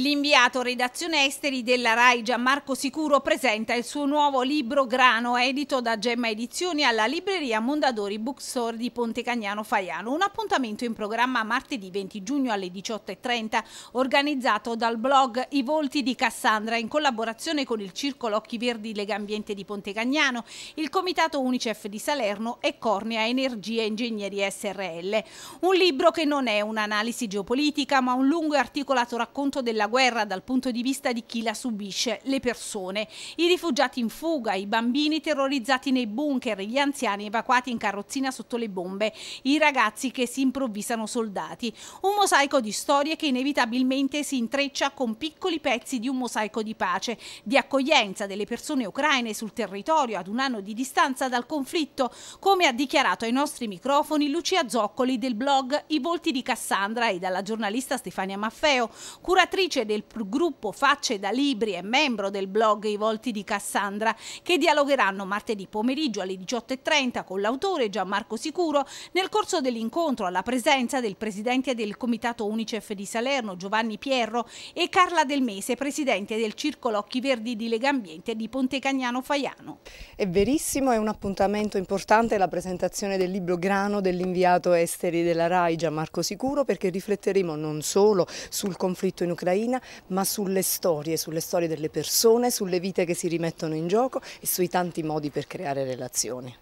L'inviato redazione esteri della RAI Gianmarco Sicuro presenta il suo nuovo libro Grano, edito da Gemma Edizioni alla libreria Mondadori Bookstore di Pontecagnano Faiano. Un appuntamento in programma martedì 20 giugno alle 18.30, organizzato dal blog I Volti di Cassandra in collaborazione con il Circolo Occhi Verdi Legambiente di Pontecagnano, il Comitato Unicef di Salerno e Cornea Energia e SRL. Un libro che non è un'analisi geopolitica, ma un lungo e articolato racconto della la guerra dal punto di vista di chi la subisce, le persone, i rifugiati in fuga, i bambini terrorizzati nei bunker, gli anziani evacuati in carrozzina sotto le bombe, i ragazzi che si improvvisano soldati. Un mosaico di storie che inevitabilmente si intreccia con piccoli pezzi di un mosaico di pace, di accoglienza delle persone ucraine sul territorio ad un anno di distanza dal conflitto, come ha dichiarato ai nostri microfoni Lucia Zoccoli del blog I volti di Cassandra e dalla giornalista Stefania Maffeo, curatrice fondatrice del gruppo Facce da Libri e membro del blog I Volti di Cassandra, che dialogheranno martedì pomeriggio alle 18.30 con l'autore Gianmarco Sicuro nel corso dell'incontro alla presenza del presidente del Comitato Unicef di Salerno Giovanni Pierro e Carla Del Mese, presidente del Circolo Occhi Verdi di Legambiente di Pontecagnano Faiano. È verissimo, è un appuntamento importante la presentazione del libro Grano dell'inviato esteri della RAI Gianmarco Sicuro perché rifletteremo non solo sul conflitto in Ucraina Ucraina, ma sulle storie, sulle storie delle persone, sulle vite che si rimettono in gioco e sui tanti modi per creare relazioni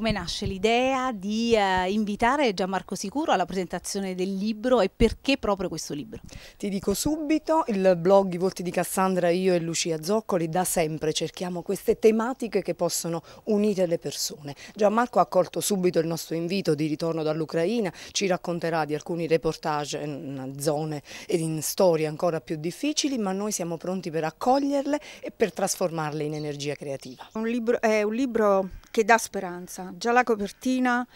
come nasce l'idea di eh, invitare Gianmarco Sicuro alla presentazione del libro e perché proprio questo libro? Ti dico subito, il blog I volti di Cassandra, io e Lucia Zoccoli da sempre cerchiamo queste tematiche che possono unire le persone. Gianmarco ha accolto subito il nostro invito di ritorno dall'Ucraina, ci racconterà di alcuni reportage in zone ed in storie ancora più difficili, ma noi siamo pronti per accoglierle e per trasformarle in energia creativa. Un libro, è un libro che dà speranza Già la copertina,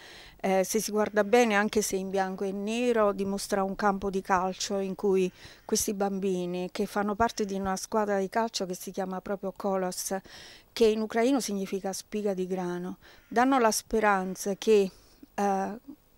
eh, se si guarda bene, anche se in bianco e nero, dimostra un campo di calcio in cui questi bambini, che fanno parte di una squadra di calcio che si chiama proprio Kolos, che in ucraino significa spiga di grano, danno la speranza che... Eh,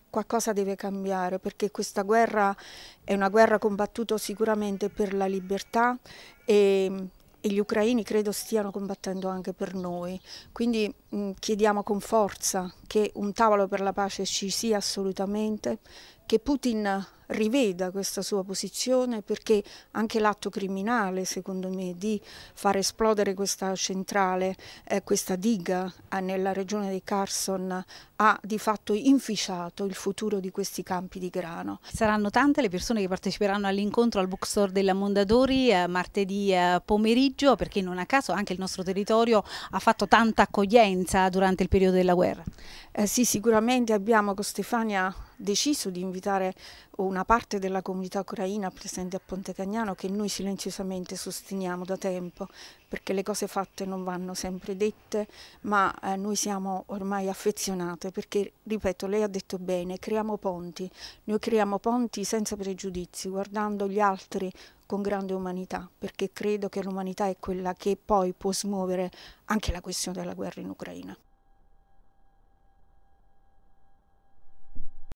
qualcosa deve cambiare perché questa guerra è una guerra combattuta sicuramente per la libertà e e gli ucraini credo stiano combattendo anche per noi. Quindi mh, chiediamo con forza che un tavolo per la pace ci sia assolutamente, che Putin riveda questa sua posizione perché anche l'atto criminale, secondo me, di far esplodere questa centrale, eh, questa diga eh, nella regione di Carson ha di fatto inficiato il futuro di questi campi di grano. Saranno tante le persone che parteciperanno all'incontro al bookstore della Mondadori eh, martedì eh, pomeriggio perché non a caso anche il nostro territorio ha fatto tanta accoglienza durante il periodo della guerra. Eh, sì, sicuramente abbiamo con Stefania deciso di invitare una parte della comunità ucraina presente a Ponte Cagnano che noi silenziosamente sosteniamo da tempo perché le cose fatte non vanno sempre dette ma eh, noi siamo ormai affezionate perché ripeto lei ha detto bene creiamo ponti noi creiamo ponti senza pregiudizi guardando gli altri con grande umanità perché credo che l'umanità è quella che poi può smuovere anche la questione della guerra in Ucraina